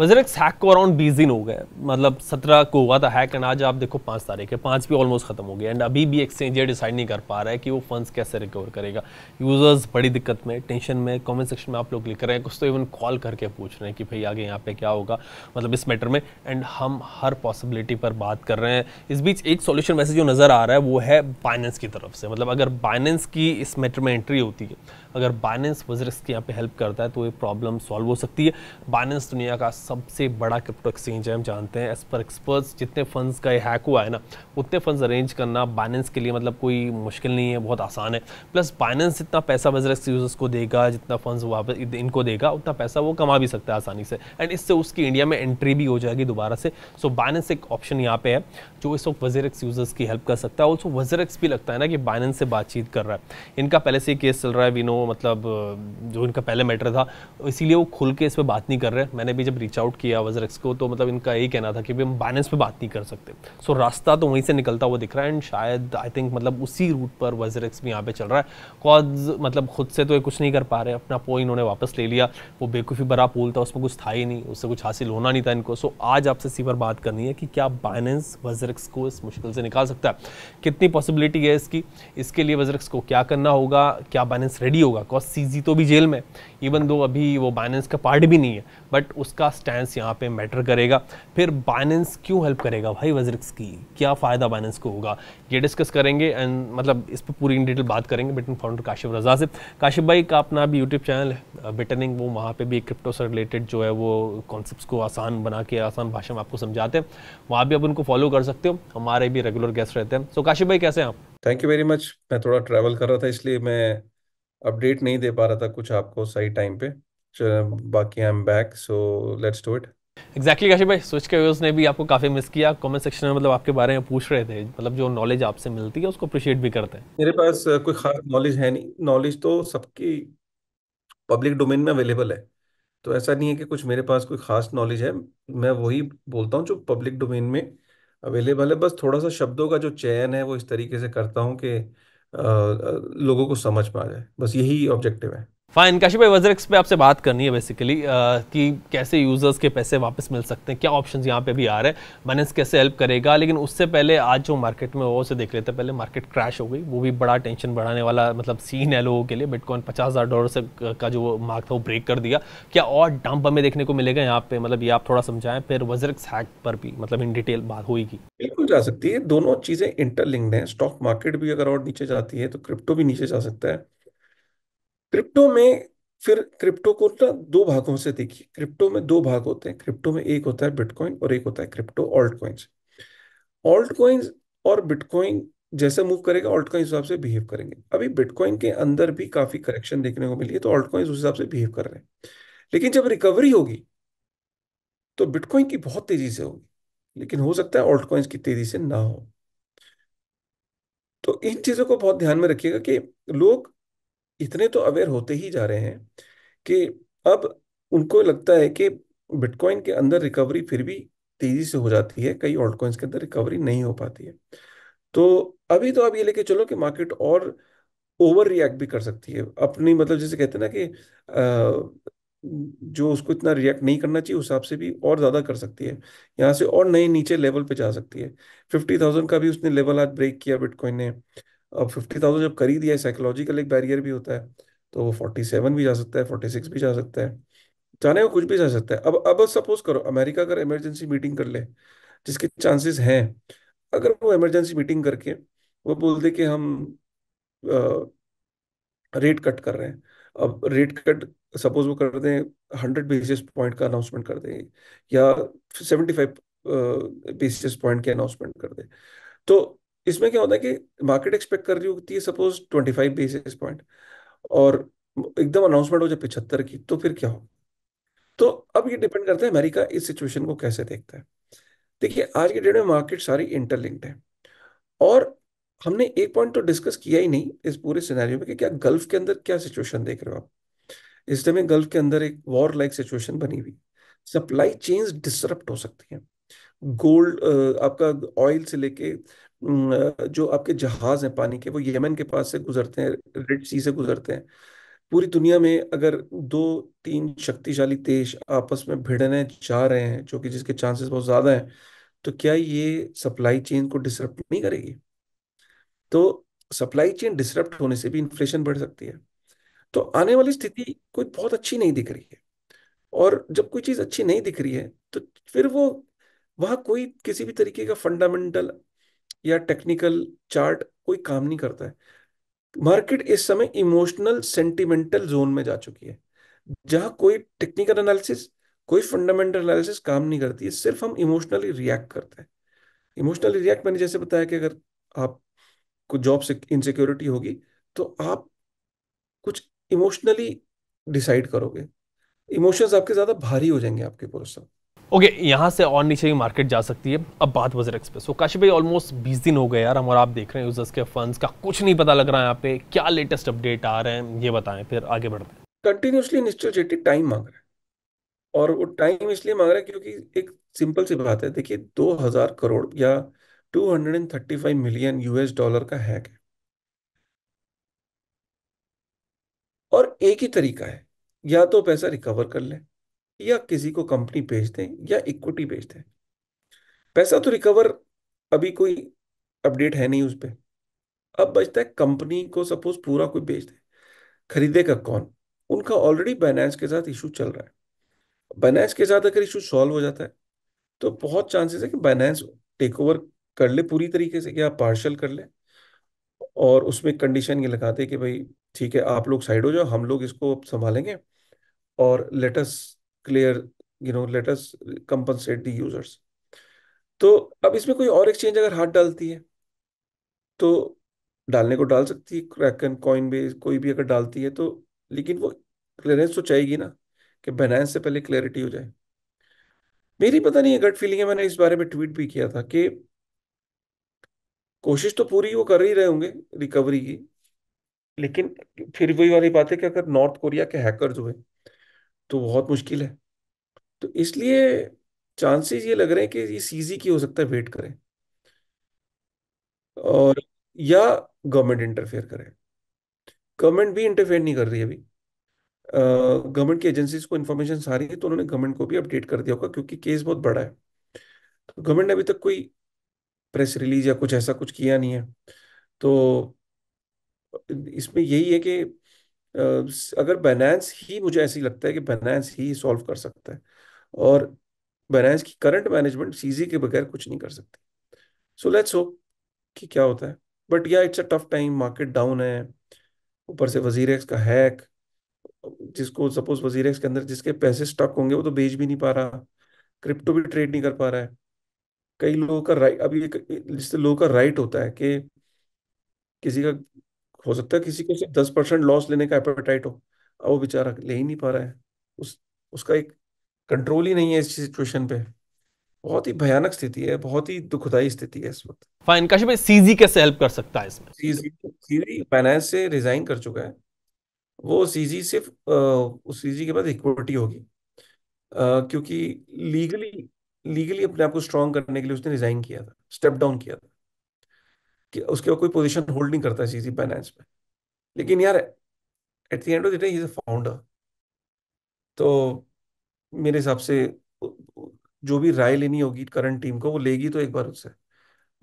वजर hack को around बीस दिन हो गए मतलब सत्रह को हुआ था हैक एंड आज आप देखो पाँच तारीख है पाँच भी ऑलमोस्ट खत्म हो गया एंड अभी भी एक्सचेंज ये डिसाइड नहीं कर पा रहा है कि वो फंड्स कैसे रिकवर करेगा यूज़र्स बड़ी दिक्कत में टेंशन में कमेंट सेक्शन में आप लोग लिख रहे हैं कुछ तो इवन कॉल करके पूछ रहे हैं कि भाई आगे यहाँ पे क्या होगा मतलब इस मैटर में एंड हम हर पॉसिबिलिटी पर बात कर रहे हैं इस बीच एक सोल्यूशन वैसे जो नज़र आ रहा है वो है बाइनेंस की तरफ से मतलब अगर बाइनेंस की इस मैटर में एंट्री होती है अगर बाइनेंस वजरस की यहाँ पे हेल्प करता है तो ये प्रॉब्लम सॉल्व हो सकती है बाइनेंस दुनिया का सबसे बड़ा क्रिप्टो एक्सचेंज है हम जानते हैं एज पर एक्सपर्ट्स जितने फंड्स का ये हैक हुआ है ना उतने फंड्स अरेंज करना बाइनेंस के लिए मतलब कोई मुश्किल नहीं है बहुत आसान है प्लस बाइनेंस जितना पैसा वजरस यूजर्स को देगा जितना फंड्स वापस इनको देगा उतना पैसा वो कमा भी सकता है आसानी से एंड इससे उसकी इंडिया में एंट्री भी हो जाएगी दोबारा से सो बाइनेंस एक ऑप्शन यहाँ पे है जो इस वक्त वजरक्स यूजर्स की हेल्प कर सकता है ऑल्सो वजरक्स भी लगता है ना कि बाइनेंस से बातचीत कर रहा है इनका पहले से केस चल रहा है विनो मतलब जो इनका पहले मैटर था इसीलिए वो खुल के इस पर बात नहीं कर रहे मैंने भी जब रीच आउट किया वजरक्स को तो मतलब इनका यही कहना था कि हम बैलेंस पे बात नहीं कर सकते सो so, रास्ता तो वहीं से निकलता हुआ दिख रहा है एंड शायद आई थिंक मतलब उसी रूट पर वजरक्स भी यहाँ पर चल रहा है कॉज मतलब खुद से तो ये कुछ नहीं कर पा रहे अपना पो इन्होंने वापस ले लिया वो बेकूफी बरा पोल था उसमें कुछ था ही नहीं उससे कुछ हासिल होना नहीं था इनको सो आज आपसे इसी पर बात करनी है कि क्या बाइनेंस वजरक्स को इस मुश्किल से निकाल सकता है कितनी पॉसिबिलिटी है इसकी इसके लिए वजरक्स को क्या करना होगा क्या बाइनेंस रेडी होगा होगा कॉज सीजी तो भी जेल में इवन दो अभी वो बाइनेंस का पार्ट भी नहीं है बट उसका स्टैंड यहाँ पे मैटर करेगा फिर बाइनेंस क्यों हेल्प करेगा भाई वजरिक्स की क्या फ़ायदा बाइनेंस को होगा ये डिस्कस करेंगे एंड मतलब इस पर पूरी इन डिटेल बात करेंगे बिटन फाउंडर काशिफ रजा से काशिफ भाई का अपना भी यूट्यूब चैनल है बिटनिंग uh, वो वहाँ पर भी क्रिप्टो से रिलेटेड जो है वो कॉन्सेप्ट को आसान बना के आसान भाषा में आपको समझाते हैं वहाँ भी आप उनको फॉलो कर सकते हो हमारे भी रेगुलर गेस्ट रहते हैं सो so, काशिफ भाई कैसे हैं आप थैंक यू वेरी मच मैं थोड़ा ट्रैवल कर रहा था इसलिए मैं अपडेट नहीं दे पा रहा था कुछ आपको सही टाइम पे बाकी I am back so let's do it exactly Kashi भाई स्विच के व्यूज ने भी आपको काफ़ी मिस किया कमेंट सेक्शन में मतलब आपके बारे में पूछ रहे थे मतलब जो नॉलेज आपसे मिलती है उसको अप्रिशिएट भी करते हैं मेरे पास कोई खास नॉलेज है नहीं नॉलेज तो सबकी पब्लिक डोमेन में अवेलेबल है तो ऐसा नहीं है कि कुछ मेरे पास कोई खास नॉलेज है मैं वही बोलता हूँ जो पब्लिक डोमेन में अवेलेबल है बस थोड़ा सा शब्दों का जो चयन है वो इस तरीके से करता हूँ कि लोगों को समझ पा जाए बस यही ऑब्जेक्टिव है फाइन काशी भाई वजरक्स पे आपसे बात करनी है बेसिकली कि कैसे यूज़र्स के पैसे वापस मिल सकते हैं क्या ऑप्शंस यहाँ पे भी आ रहे हैं बैलेंस कैसे हेल्प करेगा लेकिन उससे पहले आज जो मार्केट में वो उसे देख लेते हैं पहले मार्केट क्रैश हो गई वो भी बड़ा टेंशन बढ़ाने वाला मतलब सीन है लोगों के लिए बिटकॉइन पचास हज़ार डॉलर से का जो मार्क था वो ब्रेक कर दिया क्या और डंप हमें देखने को मिलेगा यहाँ पे मतलब ये आप थोड़ा समझाएं फिर वजरक्स हैक पर भी मतलब इन डिटेल बात होगी बिल्कुल जा सकती है दोनों चीज़ें इंटरलिंक्ड हैं स्टॉक मार्केट भी अगर और नीचे जाती है तो क्रिप्टो भी नीचे जा सकता है क्रिप्टो में फिर क्रिप्टो को ना दो भागों से देखिए क्रिप्टो में दो भाग होते हैं क्रिप्टो में एक होता है बिटकॉइन और एक होता है crypto alt coins alt coins और बिटकॉइन जैसे मूव करेगा ऑल्ट कॉइन हिसाब से बिहेव करेंगे अभी बिटकॉइन के अंदर भी काफी करेक्शन देखने को मिली है तो ऑल्ट कॉइन्स उस हिसाब से बिहेव कर रहे हैं लेकिन जब रिकवरी होगी तो बिटकॉइन की बहुत तेजी से होगी लेकिन हो सकता है ऑल्ट कॉइन्स की तेजी से ना हो तो इन चीजों को बहुत ध्यान में रखिएगा कि लोग इतने तो अवेयर होते ही जा रहे हैं कि अब उनको लगता है कि बिटकॉइन के अंदर रिकवरी फिर भी तेजी से हो जाती है कई ऑल्ट कॉइन्स के अंदर रिकवरी नहीं हो पाती है तो अभी तो आप ये लेके चलो कि मार्केट और ओवर रिएक्ट भी कर सकती है अपनी मतलब जैसे कहते हैं ना कि जो उसको इतना रिएक्ट नहीं करना चाहिए उस हिसाब से भी और ज़्यादा कर सकती है यहाँ से और नए नीचे लेवल पे जा सकती है फिफ्टी थाउजेंड का भी उसने लेवल आज ब्रेक किया बिटकॉइन ने अब फिफ्टी थाउजेंड जब कर ही दिया है साइकोलॉजिकल एक बैरियर भी होता है तो वो फोर्टी सेवन भी जा सकता है फोर्टी सिक्स भी जा सकता है जाने को कुछ भी जा सकता है अब अब सपोज करो अमेरिका अगर इमरजेंसी मीटिंग कर ले जिसके चांसेस हैं अगर वो इमरजेंसी मीटिंग करके वो बोल दे कि हम आ, रेट कट कर रहे हैं अब रेट कट सपोज वो कर दें हंड्रेड बेसिस पॉइंट का अनाउंसमेंट कर दें या सेवेंटी फाइव बेसिस पॉइंट के अनाउंसमेंट कर दें तो इसमें क्या होता है कि मार्केट एक्सपेक्ट कर रही होती है suppose twenty five basis point और एकदम अनाउंसमेंट हो जाए पिछहत्तर की तो फिर क्या हो तो अब ये डिपेंड करता है अमेरिका इस सिचुएशन को कैसे देखता है देखिए आज के डेट में मार्केट सारी इंटरलिंक्ड है और हमने एक पॉइंट तो डिस्कस किया ही नहीं इस पूरे सिनेरियो में कि क्या गल्फ के अंदर क्या सिचुएशन देख रहे हो आप इस टाइम गल्फ के अंदर एक वॉर लाइक सिचुएशन बनी हुई सप्लाई चेन्स डिसरप्ट हो सकती है गोल्ड आपका ऑयल से लेके जो आपके जहाज हैं पानी के वो यमन के पास से गुजरते हैं रेड सी से गुजरते हैं पूरी दुनिया में अगर दो तीन शक्तिशाली देश आपस में भिड़ने जा रहे हैं जो कि जिसके चांसेस बहुत ज़्यादा हैं तो क्या ये सप्लाई चेन को डिसरप्ट नहीं करेगी तो सप्लाई चेन डिसरप्ट होने से भी इन्फ्लेशन बढ़ सकती है तो आने वाली स्थिति कोई बहुत अच्छी नहीं दिख रही है और जब कोई चीज़ अच्छी नहीं दिख रही है तो फिर वो वहाँ कोई किसी भी तरीके का फंडामेंटल या टेक्निकल चार्ट कोई काम नहीं करता है मार्केट इस समय इमोशनल सेंटिमेंटल जोन में जा चुकी है जहां कोई टेक्निकल एनालिसिस कोई फंडामेंटल एनालिसिस काम नहीं करती है सिर्फ हम इमोशनली रिएक्ट करते हैं इमोशनली रिएक्ट मैंने जैसे बताया कि अगर आप को जॉब से इनसिक्योरिटी होगी तो आप कुछ इमोशनली डिसाइड करोगे इमोशंस आपके ज़्यादा भारी हो जाएंगे आपके ऊपर उस समय ओके okay, यहाँ से और नीचे की मार्केट जा सकती है अब बात वजर एक्सप्रेस तो काशी भाई ऑलमोस्ट बीस दिन हो गए यार हम और आप देख रहे हैं यूजर्स के फंड्स का कुछ नहीं पता लग रहा है यहाँ पे क्या लेटेस्ट अपडेट आ रहे हैं ये बताएं फिर आगे बढ़ते हैं कंटिन्यूसली इंस्टोजेटेड टाइम मांग रहे हैं और वो टाइम इसलिए मांग रहे हैं क्योंकि एक सिंपल सी बात है देखिए दो करोड़ या टू मिलियन यूएस डॉलर का हैक है और एक ही तरीका है या तो पैसा रिकवर कर लें या किसी को कंपनी बेच दें या इक्विटी बेच दें पैसा तो रिकवर अभी कोई अपडेट है नहीं उस पर अब बचता है कंपनी को सपोज पूरा कोई बेच दे खरीदेगा कौन उनका ऑलरेडी बाइनेंस के साथ इशू चल रहा है बाइनेंस के साथ अगर इशू सॉल्व हो जाता है तो बहुत चांसेस है कि बाइनेंस टेक ओवर कर ले पूरी तरीके से या पार्शल कर ले और उसमें कंडीशन ये लगाते कि भाई ठीक है आप लोग साइड हो जाओ हम लोग इसको संभालेंगे और let's clear you know let us compensate the users तो अब इसमें कोई और एक्सचेंज अगर हाथ डालती है तो डालने को डाल सकती है क्रैकन कॉइन बेस कोई भी अगर डालती है तो लेकिन वो क्लियरेंस तो चाहिएगी ना कि बनायंस से पहले क्लैरिटी हो जाए मेरी पता नहीं है गट फीलिंग है मैंने इस बारे में ट्वीट भी किया था कि कोशिश तो पूरी वो कर ही रहे होंगे रिकवरी की लेकिन फिर वही वाली बात है कि अगर नॉर्थ कोरिया के हैकर जो है तो बहुत मुश्किल है तो इसलिए चांसेस ये लग रहे हैं कि ये सीजी की हो सकता है वेट करें और या गवर्नमेंट इंटरफेयर करें गवर्नमेंट भी इंटरफेयर नहीं कर रही अभी गवर्नमेंट की एजेंसीज को इन्फॉर्मेशन सारी है तो उन्होंने गवर्नमेंट को भी अपडेट कर दिया होगा क्योंकि केस बहुत बड़ा है तो गवर्नमेंट ने अभी तक कोई प्रेस रिलीज या कुछ ऐसा कुछ किया नहीं है तो इसमें यही है कि अगर बाइनेंस ही मुझे ऐसे लगता है कि बाइनेंस ही सॉल्व कर सकता है और बाइनेंस की करंट मैनेजमेंट सीजी के बगैर कुछ नहीं कर सकती सो लेट्स होप कि क्या होता है बट या it's a tough time market down है ऊपर से वजीर एक्स का हैक जिसको सपोज वजीर के अंदर जिसके पैसे स्टक होंगे वो तो बेच भी नहीं पा रहा क्रिप्टो भी ट्रेड नहीं कर पा रहा है कई लोगों का राइट अभी जिससे लोगों का राइट होता है कि किसी का हो सकता है किसी को सिर्फ दस परसेंट लॉस लेने का एपेटाइट हो अब वो बेचारा ले ही नहीं पा रहा है उस उसका एक कंट्रोल ही नहीं है इस सिचुएशन पे बहुत ही भयानक स्थिति है बहुत ही दुखदाई स्थिति है इस वक्त फाइन कश्मीर सीजी कैसे हेल्प कर सकता है इसमें सीजी सीजी फाइनेंस से रिजाइन कर चुका है वो सीजी सिर्फ उस सीजी के बाद इक्विटी होगी क्योंकि लीगली लीगली अपने आप को स्ट्रांग करने के लिए उसने रिजाइन किया था स्टेप डाउन किया था कि उसके कोई पोजीशन होल्ड नहीं करता सीसी फाइनेंस में लेकिन यार at the end of the day is a founder तो मेरे हिसाब से जो भी राय लेनी होगी करंट टीम को वो लेगी तो एक बार उससे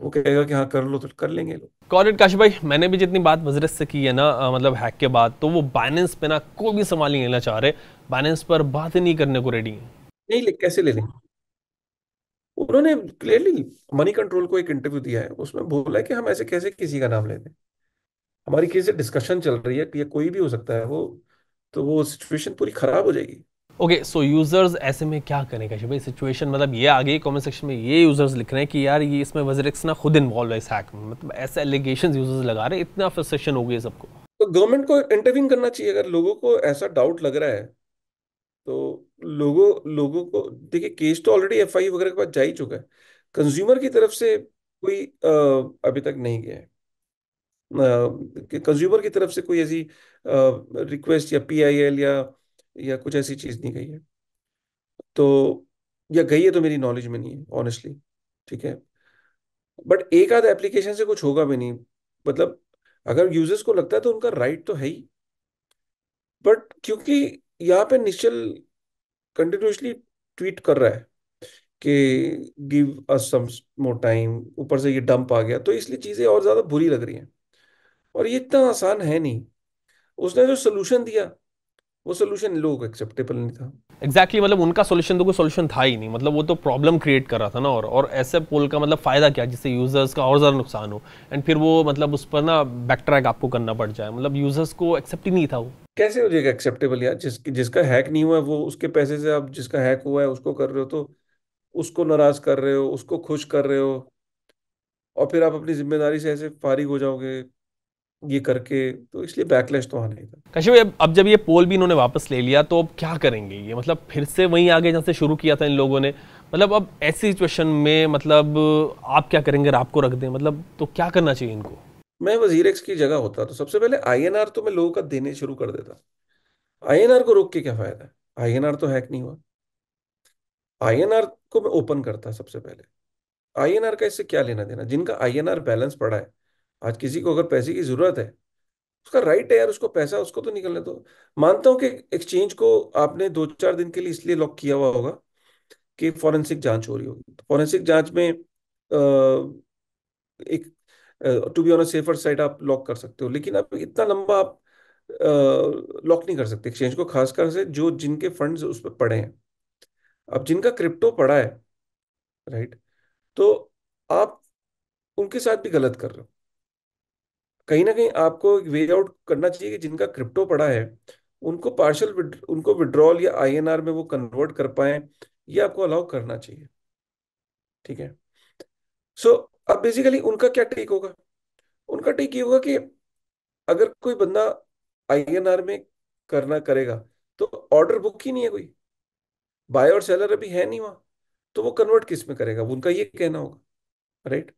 वो कहेगा कि हाँ कर लो तो कर लेंगे लोग कॉरेट काशी भाई मैंने भी जितनी बात वजरत से की है ना आ, मतलब हैक के बाद तो वो बाइनेंस पे ना कोई भी संभाल नहीं लेना चाह रहे बाइनेंस पर बात ही नहीं करने को रेडी है नहीं ले कैसे ले लेंगे उन्होंने क्लियरली मनी कंट्रोल को एक इंटरव्यू दिया है उसमें बोला है कि हम ऐसे कैसे किसी का नाम लेते हमारी किसी से डिस्कशन चल रही है कि ये कोई भी हो सकता है वो तो वो सिचुएशन पूरी खराब हो जाएगी ओके सो यूजर्स ऐसे में क्या करें कैसे भाई सिचुएशन मतलब ये आगे कमेंट सेक्शन में ये यूजर्स लिख रहे हैं कि यार ये इसमें वजरिक्स ना खुद इन्वॉल्व है इस हैक में मतलब ऐसे एलिगेशन यूजर्स लगा रहे इतना फ्रस्ट्रेशन हो गई सबको तो गवर्नमेंट को इंटरव्यू करना चाहिए अगर लोगों को ऐसा डाउट लग रहा है तो लोगों लोगों को देखिए केस तो ऑलरेडी एफ वगैरह के पास जा ही चुका है कंज्यूमर की तरफ से कोई आ, अभी तक नहीं गया है कंज्यूमर की तरफ से कोई ऐसी आ, रिक्वेस्ट या पीआईएल या या कुछ ऐसी चीज़ नहीं गई है तो या गई है तो मेरी नॉलेज में नहीं है ऑनेस्टली ठीक है बट एक आध एप्लीकेशन से कुछ होगा भी नहीं मतलब अगर यूजर्स को लगता है तो उनका राइट तो है ही बट क्योंकि यहाँ पे निश्चल कंटिन्यूसली ट्वीट कर रहा है कि गिव अस सम मोर टाइम ऊपर से ये डंप आ गया तो इसलिए चीज़ें और ज़्यादा बुरी लग रही हैं और ये इतना आसान है नहीं उसने जो सोल्यूशन दिया वो सोल्यूशन लोगों को एक्सेप्टेबल नहीं था एग्जैक्टली exactly, मतलब उनका सोल्यूशन तो कोई सोल्यूशन था ही नहीं मतलब वो तो प्रॉब्लम क्रिएट कर रहा था ना और और ऐसे पोल का मतलब फ़ायदा क्या जिससे यूज़र्स का और ज़्यादा नुकसान हो एंड फिर वो मतलब उस पर ना बैक ट्रैक आपको करना पड़ जाए मतलब यूज़र्स को एक्सेप्ट ही नहीं था वो कैसे हो जाएगा एक्सेप्टेबल यार जिस जिसका हैक नहीं हुआ है वो उसके पैसे से आप जिसका हैक हुआ है उसको कर रहे हो तो उसको नाराज़ कर रहे हो उसको खुश कर रहे हो और फिर आप अपनी जिम्मेदारी से ऐसे फारिग हो जाओगे ये करके तो इसलिए बैकलैश तो आने का कश्यप अब जब ये पोल भी इन्होंने वापस ले लिया तो अब क्या करेंगे ये मतलब फिर से वहीं आगे जहाँ से शुरू किया था इन लोगों ने मतलब अब ऐसी सिचुएशन में मतलब आप क्या करेंगे अगर आपको रख दें मतलब तो क्या करना चाहिए इनको मैं वजीर एक्स की जगह होता तो सबसे पहले आई तो मैं लोगों का देने शुरू कर देता आई को रोक के क्या फायदा है आई तो हैक नहीं हुआ आई को मैं ओपन करता सबसे पहले आई का इससे क्या लेना देना जिनका आई बैलेंस पड़ा है आज किसी को अगर पैसे की जरूरत है उसका राइट है यार उसको पैसा उसको तो निकलने दो तो। मानता हूँ कि एक्सचेंज को आपने दो चार दिन के लिए इसलिए लॉक किया हुआ होगा कि फॉरेंसिक जांच हो रही होगी तो फॉरेंसिक जांच में आ, एक to be on a safer side आप लॉक कर सकते हो लेकिन आप इतना लंबा आप लॉक नहीं कर सकते एक्सचेंज को खासकर से जो जिनके फंड उस पर पड़े हैं अब जिनका क्रिप्टो पड़ा है राइट तो आप उनके साथ भी गलत कर रहे हो कहीं ना कहीं आपको एक वे आउट करना चाहिए कि जिनका क्रिप्टो पड़ा है उनको पार्शल उनको विड्रॉल या आईएनआर में वो कन्वर्ट कर पाए ये आपको अलाउ करना चाहिए ठीक है सो so, अब बेसिकली उनका क्या टेक होगा उनका टेक ये होगा कि अगर कोई बंदा आईएनआर में करना करेगा तो ऑर्डर बुक ही नहीं है कोई बाय और सेलर अभी है नहीं वहां तो वो कन्वर्ट किस में करेगा उनका ये कहना होगा राइट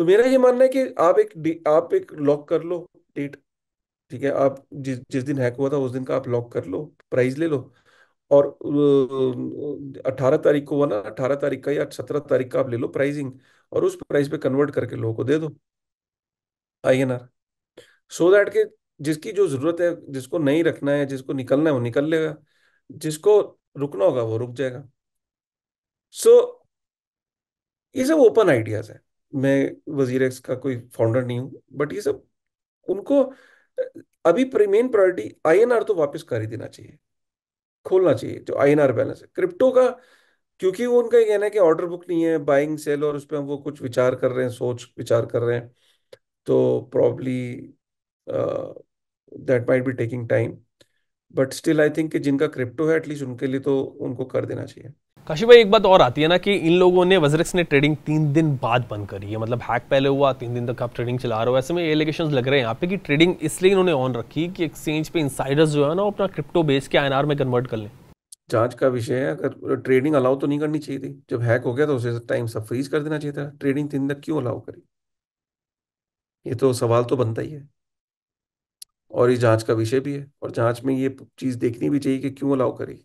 तो मेरा ये मानना है कि आप एक आप एक लॉक कर लो डेट ठीक है आप जिस जिस दिन हैक हुआ था उस दिन का आप लॉक कर लो प्राइज ले लो और अठारह तारीख को हुआ ना अठारह तारीख का या सत्रह तारीख का आप ले लो प्राइजिंग और उस प्राइस पे कन्वर्ट करके लोगों को दे दो I N R so that के जिसकी जो जरूरत है जिसको नहीं रखना है जिसको निकलना है वो निकल लेगा जिसको रुकना होगा वो रुक जाएगा सो so, ये सब ओपन आइडियाज है मैं वजीर का कोई फाउंडर नहीं हूं बट ये सब उनको अभी मेन प्रायोरिटी आईएनआर तो वापस कर ही देना चाहिए खोलना चाहिए जो आईएनआर बैलेंस है क्रिप्टो का क्योंकि वो उनका कहना है कि ऑर्डर बुक नहीं है बाइंग सेल और उस पर हम वो कुछ विचार कर रहे हैं सोच विचार कर रहे हैं तो probably that might be taking time but still I think कि जिनका क्रिप्टो है एटलीस्ट उनके लिए तो उनको कर देना चाहिए काशी भाई एक बात और आती है ना कि इन लोगों ने वजरेक्स ने ट्रेडिंग तीन दिन बाद बंद करी है मतलब हैक पहले हुआ तीन दिन तक आप ट्रेडिंग चला रहे हो ऐसे में एलिगेशन लग रहे हैं यहाँ पे कि ट्रेडिंग इसलिए इन्होंने ऑन रखी कि एक्सचेंज पे इंसाइडर्स जो है ना अपना क्रिप्टो बेस के आई में कन्वर्ट कर लें जांच का विषय है अगर ट्रेडिंग अलाउ तो नहीं करनी चाहिए थी जब हैक हो गया तो उसे टाइम सब फ्रीज कर देना चाहिए था ट्रेडिंग तीन तक क्यों अलाउ करी ये तो सवाल तो बनता ही है और ये जांच का विषय भी है और जांच में ये चीज देखनी भी चाहिए कि क्यों अलाउ करी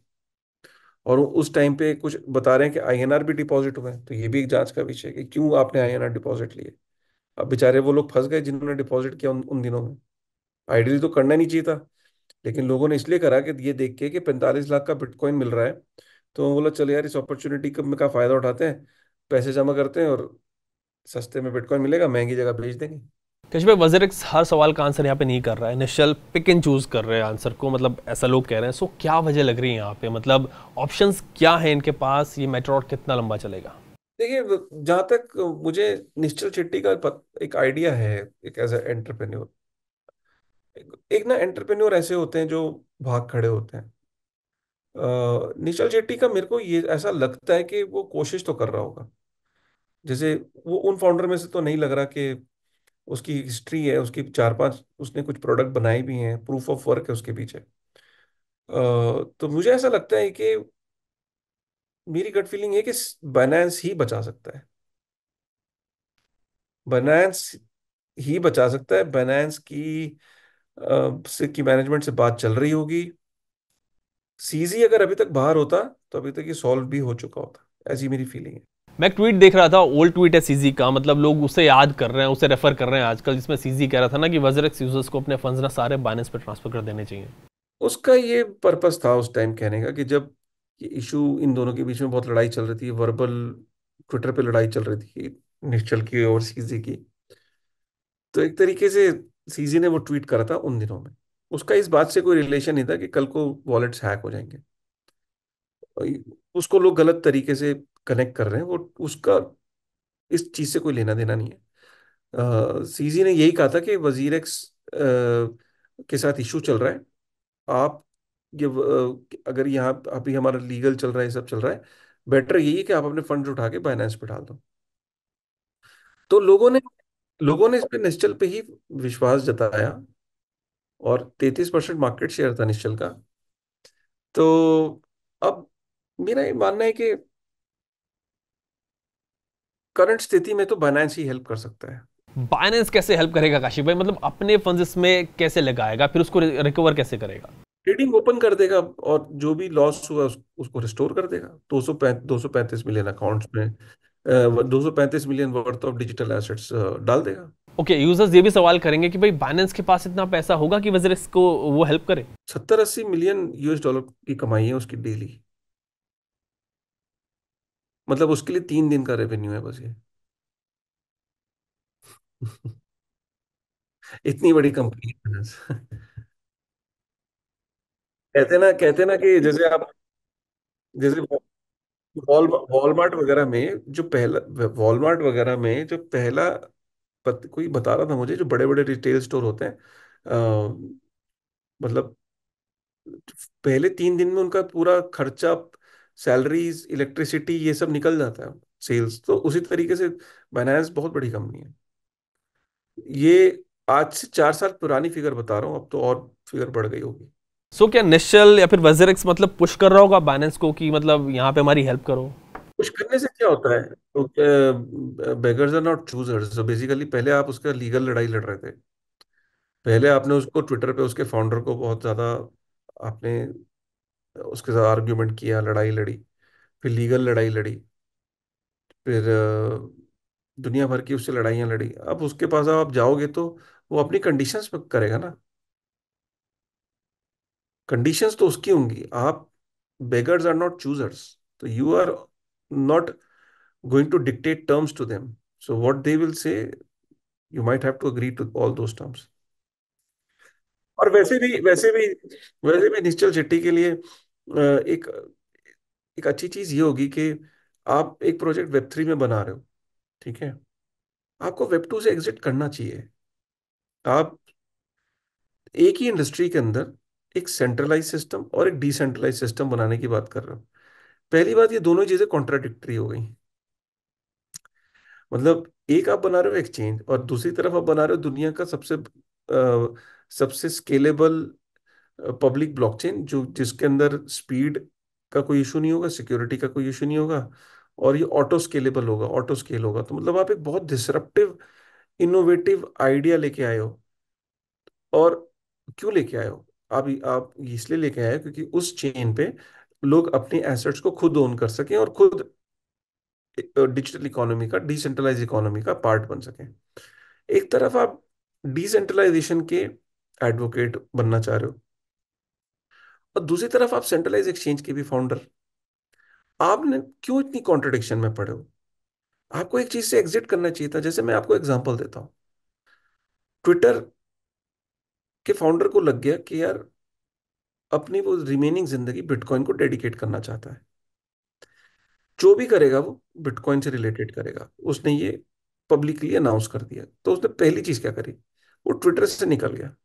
और उस टाइम पे कुछ बता रहे हैं कि आईएनआर भी डिपॉजिट हुए तो ये भी एक जांच का विषय है कि क्यों आपने आईएनआर डिपॉजिट लिए अब बेचारे वो लोग फंस गए जिन्होंने डिपॉजिट किया उन, उन दिनों में आइडियली तो करना नहीं चाहिए था लेकिन लोगों ने इसलिए करा कि ये देख के कि पैंतालीस लाख का बिटकॉइन मिल रहा है तो बोला चलो यार इस अपॉर्चुनिटी में का फायदा उठाते हैं पैसे जमा करते हैं और सस्ते में बिटकॉइन मिलेगा महंगी जगह भेज देंगे कश्य भाई वजीर हर सवाल का आंसर यहाँ पे नहीं कर रहा है निश्चल पिक एंड चूज कर रहे हैं आंसर को मतलब ऐसा लोग कह रहे हैं सो क्या वजह लग रही है यहाँ पे मतलब ऑप्शंस क्या है इनके पास ये मेट्रो कितना लंबा चलेगा देखिए जहां तक मुझे निश्चल चिट्टी का एक आइडिया है एक एज एंटरप्रेन्योर एक ना एंटरप्रेन्योर ऐसे होते हैं जो भाग खड़े होते हैं निश्चल चिट्टी का मेरे को ये ऐसा लगता है कि वो कोशिश तो कर रहा होगा जैसे वो उन फाउंडर में से तो नहीं लग रहा कि उसकी हिस्ट्री है उसकी चार पांच उसने कुछ प्रोडक्ट बनाए भी हैं प्रूफ ऑफ वर्क है उसके पीछे तो मुझे ऐसा लगता है कि मेरी गट फीलिंग है कि बाइनेंस ही बचा सकता है बाइनेंस ही बचा सकता है बाइनेंस की से की मैनेजमेंट से बात चल रही होगी सीजी अगर अभी तक बाहर होता तो अभी तक ये सॉल्व भी हो चुका होता ऐसी मेरी फीलिंग है मैं ट्वीट देख रहा था ओल्ड ट्वीट है सीजी का मतलब लोग उसे याद कर रहे हैं उसे रेफर कर रहे हैं आजकल जिसमें सीजी कह रहा था ना कि वजरक्स यूजर्स को अपने फंड्स ना सारे बाइनेंस पर ट्रांसफर कर देने चाहिए उसका ये पर्पस था उस टाइम कहने का कि जब ये इशू इन दोनों के बीच में बहुत लड़ाई चल रही थी वर्बल ट्विटर पे लड़ाई चल रही थी निश्चल की और सीजी की तो एक तरीके से सीजी ने वो ट्वीट करा था उन दिनों में उसका इस बात से कोई रिलेशन नहीं था कि कल को वॉलेट्स हैक हो जाएंगे उसको लोग गलत तरीके से कनेक्ट कर रहे हैं वो उसका इस चीज से कोई लेना देना नहीं है सीजी ने यही कहा था कि वजीर एक्स के साथ इशू चल रहा है आप ये अगर यहाँ अभी हमारा लीगल चल रहा है सब चल रहा है बेटर यही है कि आप अपने फंड उठा के फाइनेंस पे डाल दो तो लोगों ने लोगों ने इस पर निश्चल पे ही विश्वास जताया और तैतीस परसेंट मार्केट शेयर था निश्चल का तो अब मेरा ये मानना है कि करंट स्थिति में तो बाइनेंस ही हेल्प कर सकता है बाइनेंस कैसे हेल्प करेगा काशी भाई मतलब अपने फंड इसमें कैसे लगाएगा फिर उसको रिकवर कैसे करेगा ट्रेडिंग ओपन कर देगा और जो भी लॉस हुआ उसको रिस्टोर कर देगा दो सौ दो सौ पैंतीस मिलियन अकाउंट्स में दो सौ पैंतीस million worth of digital assets डाल देगा ओके okay, यूजर्स ये भी सवाल करेंगे कि भाई बाइनेंस के पास इतना पैसा होगा कि वजह इसको वो हेल्प करे सत्तर अस्सी मिलियन यूएस डॉलर की कमाई है उसकी डेली मतलब उसके लिए तीन दिन का रेवेन्यू है बस ये इतनी बड़ी कंपनी कहते ना कहते ना कि जैसे आप जैसे वॉलमार्ट वगैरह में जो पहला वॉलमार्ट वगैरह में जो पहला पत, कोई बता रहा था मुझे जो बड़े बड़े रिटेल स्टोर होते हैं आ, मतलब पहले तीन दिन में उनका पूरा खर्चा सैलरीज इलेक्ट्रिसिटी ये सब निकल जाता है सेल्स तो उसी तरीके से बाइनेंस बहुत बड़ी कंपनी है ये आज से चार साल पुरानी फिगर बता रहा हूँ अब तो और फिगर बढ़ गई होगी सो so, क्या निश्चल या फिर वजर मतलब पुश कर रहा होगा बाइनेंस को कि मतलब यहाँ पे हमारी हेल्प करो पुश करने से क्या होता है तो beggars are not choosers so basically पहले आप उसका लीगल लड़ाई लड़ रहे थे पहले आपने उसको ट्विटर पे उसके फाउंडर को बहुत ज़्यादा आपने उसके साथ आर्ग्यूमेंट किया लड़ाई लड़ी फिर लीगल लड़ाई लड़ी फिर दुनिया भर की उससे लड़ाइयाँ लड़ी अब उसके पास आप जाओगे तो वो अपनी कंडीशंस पे करेगा ना कंडीशंस तो उसकी होंगी आप बेगर्स आर नॉट चूजर्स तो you are not going to dictate terms to them so what they will say you might have to agree to all those terms. और वैसे भी वैसे भी वैसे भी निश्चल शेट्टी के लिए एक एक अच्छी चीज ये होगी कि आप एक प्रोजेक्ट वेब थ्री में बना रहे हो ठीक है आपको वेब टू से एग्जिट करना चाहिए आप एक ही इंडस्ट्री के अंदर एक सेंट्रलाइज सिस्टम और एक डिसेंट्रलाइज सिस्टम बनाने की बात कर रहे हो पहली बात ये दोनों चीजें कॉन्ट्राडिक्टरी हो गई मतलब एक आप बना रहे हो एक्सचेंज और दूसरी तरफ आप बना रहे हो दुनिया का सबसे आ, सबसे स्केलेबल पब्लिक ब्लॉकचेन जो जिसके अंदर स्पीड का कोई इशू नहीं होगा सिक्योरिटी का कोई इशू नहीं होगा और ये ऑटो स्केलेबल होगा ऑटो स्केल होगा तो मतलब आप एक बहुत डिसरप्टिव इनोवेटिव आइडिया लेके आए हो और क्यों लेके आए हो आप आप इसलिए लेके आए क्योंकि उस चेन पे लोग अपने एसेट्स को खुद ओन कर सकें और खुद डिजिटल इकोनॉमी का डिसेंट्रलाइज इकोनॉमी का पार्ट बन सकें एक तरफ आप डिसेंट्रलाइजेशन के एडवोकेट बनना चाह रहे हो और दूसरी तरफ आप सेंट्रलाइज एक्सचेंज के भी फाउंडर आपने क्यों इतनी कॉन्ट्रडिक्शन में पड़े हो आपको एक चीज से एग्जिट करना चाहिए था जैसे मैं आपको एग्जाम्पल देता हूं ट्विटर के फाउंडर को लग गया कि यार अपनी वो रिमेनिंग जिंदगी बिटकॉइन को डेडिकेट करना चाहता है जो भी करेगा वो बिटकॉइन से रिलेटेड करेगा उसने ये पब्लिकली अनाउंस कर दिया तो उसने पहली चीज क्या करी वो ट्विटर से निकल गया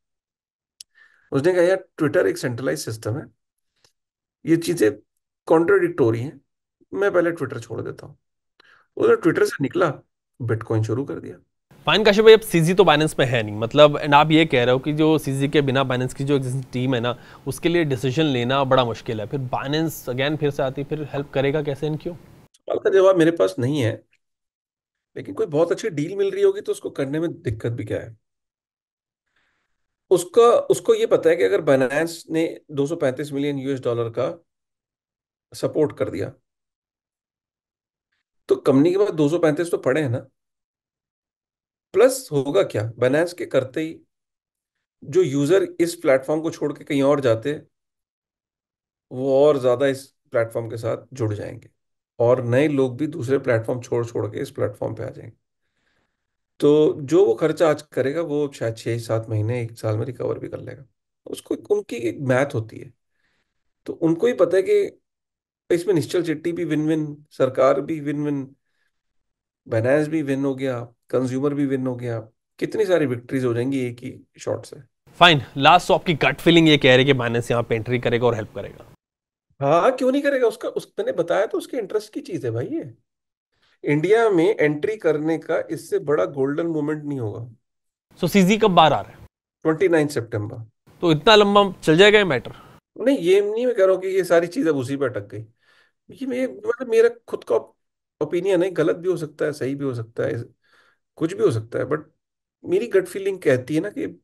उसने कहा यार ट्विटर एक सेंट्रलाइज सिस्टम है ये चीज़ें कॉन्ट्रोडिक्टोरी हैं मैं पहले ट्विटर छोड़ देता हूँ उसने ट्विटर से निकला बिटकॉइन शुरू कर दिया पान काशी भाई अब सीजी तो बाइनेंस में है नहीं मतलब एंड आप ये कह रहे हो कि जो सीजी के बिना बाइनेंस की जो टीम है ना उसके लिए डिसीजन लेना बड़ा मुश्किल है फिर बाइनेंस अगेन फिर से आती फिर हेल्प करेगा कैसे इन क्यों सवाल का जवाब मेरे पास नहीं है लेकिन कोई बहुत अच्छी डील मिल रही होगी तो उसको करने में दिक्कत भी क्या है उसका उसको ये पता है कि अगर बाइनेंस ने 235 मिलियन यूएस डॉलर का सपोर्ट कर दिया तो कंपनी के पास 235 तो पड़े हैं ना प्लस होगा क्या बाइनेंस के करते ही जो यूजर इस प्लेटफॉर्म को छोड़ के कहीं और जाते वो और ज्यादा इस प्लेटफॉर्म के साथ जुड़ जाएंगे और नए लोग भी दूसरे प्लेटफॉर्म छोड़ छोड़ के इस प्लेटफॉर्म पे आ जाएंगे तो जो वो खर्चा आज करेगा वो शायद छः सात महीने एक साल में रिकवर भी कर लेगा उसको उनकी एक मैथ होती है तो उनको ही पता है कि इसमें निश्चल चिट्टी भी विन विन सरकार भी विन विन फाइनेंस भी विन हो गया कंज्यूमर भी विन हो गया कितनी सारी विक्ट्रीज हो जाएंगी एक ही शॉट से फाइन लास्ट तो आपकी गट फीलिंग ये कह रही है कि फाइनेंस यहाँ पे एंट्री करेगा और हेल्प करेगा हाँ क्यों नहीं करेगा उसका उस मैंने बताया तो उसके इंटरेस्ट की चीज है भाई ये इंडिया में एंट्री करने का इससे बड़ा गोल्डन मोमेंट नहीं होगा सो so, सीजी कब बार आ रहा है 29 सितंबर तो इतना लंबा चल जाएगा ये मैटर नहीं ये नहीं मैं कह रहा हूँ कि ये सारी चीज़ अब उसी पर अटक गई ये मतलब मेरा खुद का ओपिनियन है गलत भी हो सकता है सही भी हो सकता है कुछ भी हो सकता है बट मेरी गट फीलिंग कहती है ना कि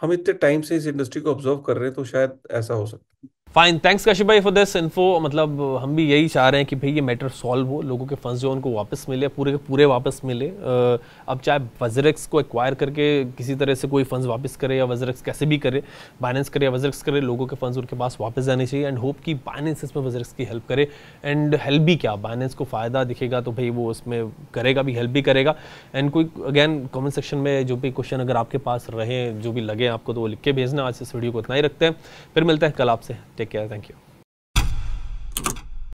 हम इतने टाइम से इस इंडस्ट्री को ऑब्जर्व कर रहे हैं तो शायद ऐसा हो सकता है फाइन थैंक्स काशिप भाई फॉर दिस इन्फो मतलब हम भी यही चाह रहे हैं कि भाई ये मैटर सॉल्व हो लोगों के फ़ंड जो उनको वापस मिले पूरे के पूरे वापस मिले अब चाहे वजरेक्स को एक्वायर करके किसी तरह से कोई फंड्स वापस करे या वजरक्स कैसे भी करे बाइनेंस करे या वजरेक्स करे लोगों के फंड्स उनके पास वापस जाने चाहिए एंड होप कि बाइनेंस इसमें वज्रक्स की हेल्प करे एंड हेल्प भी क्या बाइनेंस को फ़ायदा दिखेगा तो भाई वो उसमें करेगा भी हेल्प भी करेगा एंड कोई अगेन कॉमेंट सेक्शन में जो भी क्वेश्चन अगर आपके पास रहे जो भी लगे आपको तो वो लिख के भेजना आज इस वीडियो को इतना ही रखते हैं फिर मिलते हैं कल आपसे Take care. Thank you.